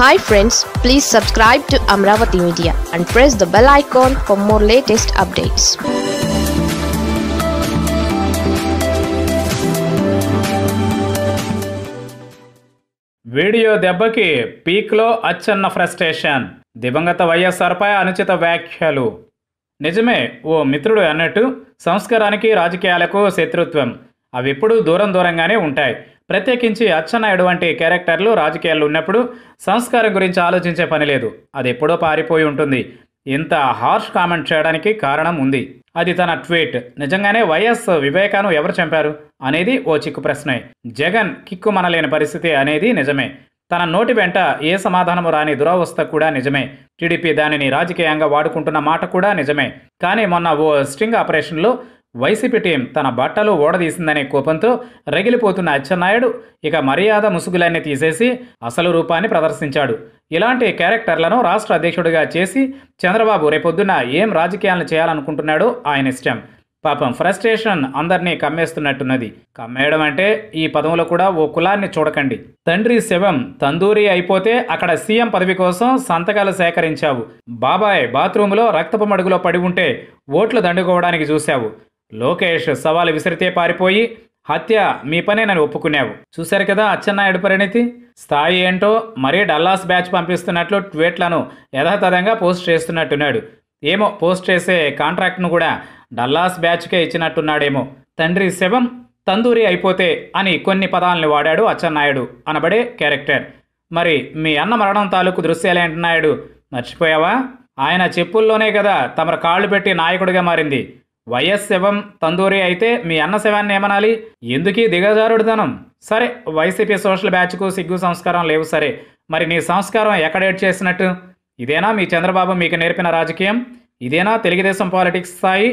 hi friends please subscribe to Amaravati media and press the bell icon for more latest updates video దెబ్బకి పీక్లో Atchanna frustration దివంగత వైఎస్ఆర్పై అనుచిత వ్యాఖ్యలు నిజమే ఓ మిత్రుడు అన్నట్టు సంస్కారానికి రాజకీయాలకు శత్రుత్వం అవి ఎప్పుడూ దూరం దూరంగానే ఉంటాయి ప్రత్యేకించి అచ్చెన్నాయుడు వంటి క్యారెక్టర్లు రాజకీయాల్లో ఉన్నప్పుడు సంస్కారం గురించి ఆలోచించే పని లేదు అది ఎప్పుడో పారిపోయి ఉంటుంది ఇంత హార్ష్ కామెంట్ చేయడానికి కారణం ఉంది అది తన ట్వీట్ నిజంగానే వైఎస్ వివేకాను ఎవరు చంపారు అనేది ఓ చిక్కు ప్రశ్నే జగన్ కిక్కు మనలేని పరిస్థితి అనేది నిజమే తన నోటి వెంట ఏ సమాధానము రాని దురావస్థ కూడా నిజమే టీడీపీ దానిని రాజకీయంగా వాడుకుంటున్న మాట కూడా నిజమే కానీ మొన్న ఓ స్ట్రింగ్ ఆపరేషన్లో వైసీపీ టీం తన బట్టలు ఓడదీసిందనే కోపంతో రగిలిపోతున్న అచ్చెన్నాయుడు ఇక మర్యాద ముసుగులన్నీ తీసేసి అసలు రూపాన్ని ప్రదర్శించాడు ఇలాంటి క్యారెక్టర్లను రాష్ట్ర అధ్యక్షుడిగా చేసి చంద్రబాబు రేపొద్దున ఏం రాజకీయాలను చేయాలనుకుంటున్నాడో ఆయన ఇష్టం పాపం ఫ్రస్ట్రేషన్ అందరినీ కమ్మేస్తున్నట్టున్నది కమ్మేయడం అంటే ఈ పదంలో కూడా ఓ కులాన్ని చూడకండి తండ్రి శవం తందూరి అయిపోతే అక్కడ సీఎం పదవి కోసం సంతకాలు సేకరించావు బాబాయ్ బాత్రూంలో రక్తపు మడుగులో పడి ఉంటే ఓట్లు దండుకోవడానికి చూశావు లోకేష్ సవాలు విసిరితే పారిపోయి హత్య మీ పనేనని ఒప్పుకున్నావు చూశారు కదా అచ్చెన్నాయుడు పరిణితి స్థాయి ఏంటో మరీ డల్లాస్ బ్యాచ్ పంపిస్తున్నట్లు ట్వీట్లను యథాతథంగా పోస్ట్ చేస్తున్నట్టున్నాడు ఏమో పోస్ట్ చేసే కాంట్రాక్ట్ను కూడా డల్లాస్ బ్యాచ్కే ఇచ్చినట్టున్నాడేమో తండ్రి శవం తందూరి అయిపోతే అని కొన్ని పదాలను వాడాడు అచ్చెన్నాయుడు అనబడే క్యారెక్టర్ మరి మీ అన్న మరణం తాలూకు దృశ్యాలేంటన్నాయుడు మర్చిపోయావా ఆయన చెప్పుల్లోనే కదా తమరు కాళ్ళు పెట్టి నాయకుడిగా మారింది వైఎస్ శవం తందూరి అయితే మీ అన్న శవాన్ని ఏమనాలి ఎందుకీ దిగజారుడుదనం సరే వైసీపీ సోషల్ బ్యాచ్కు సిగ్గు సంస్కారం లేవు సరే మరి నీ సంస్కారం ఎక్కడేట్ చేసినట్టు ఇదేనా మీ చంద్రబాబు మీకు నేర్పిన రాజకీయం ఇదేనా తెలుగుదేశం పాలిటిక్స్ స్థాయి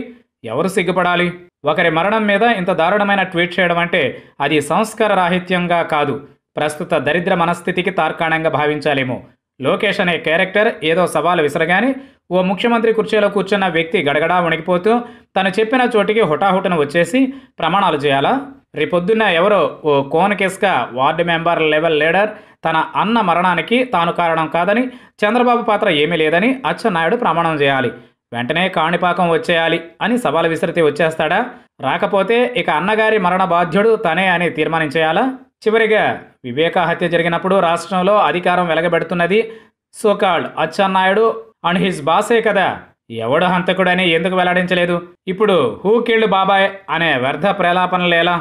ఎవరు సిగ్గుపడాలి ఒకరి మరణం మీద ఇంత దారుణమైన ట్వీట్ చేయడం అంటే అది సంస్కార రాహిత్యంగా కాదు ప్రస్తుత దరిద్ర మనస్థితికి తార్కాణంగా భావించాలేమో లోకేష్ అనే క్యారెక్టర్ ఏదో సవాలు విసరగాని ఓ ముఖ్యమంత్రి కుర్చీలో కూర్చున్న వ్యక్తి గడగడా వణికిపోతూ తను చెప్పిన చోటికి హుటాహుటను వచ్చేసి ప్రమాణాలు చేయాలా రేపొద్దున్న ఎవరో ఓ కోన కోనకేస్గా వార్డు మెంబర్ లెవెల్ లీడర్ తన అన్న మరణానికి తాను కారణం కాదని చంద్రబాబు పాత్ర ఏమీ లేదని అచ్చెన్నాయుడు ప్రమాణం చేయాలి వెంటనే కాణిపాకం వచ్చేయాలి అని సవాలు విసిరితే వచ్చేస్తాడా రాకపోతే ఇక అన్నగారి మరణ బాధ్యుడు తనే అని తీర్మానించేయాలా చివరిగా వివేక హత్య జరిగినప్పుడు రాష్ట్రంలో అధికారం వెలగబెడుతున్నది సోకాల్డ్ అచ్చెన్నాయుడు అండ్ హిస్ బాసే కదా ఎవడు హంతకుడని ఎందుకు వెల్లడించలేదు ఇప్పుడు హూ కిల్డ్ బాబాయ్ అనే వ్యర్థ ప్రేలాపనలేలా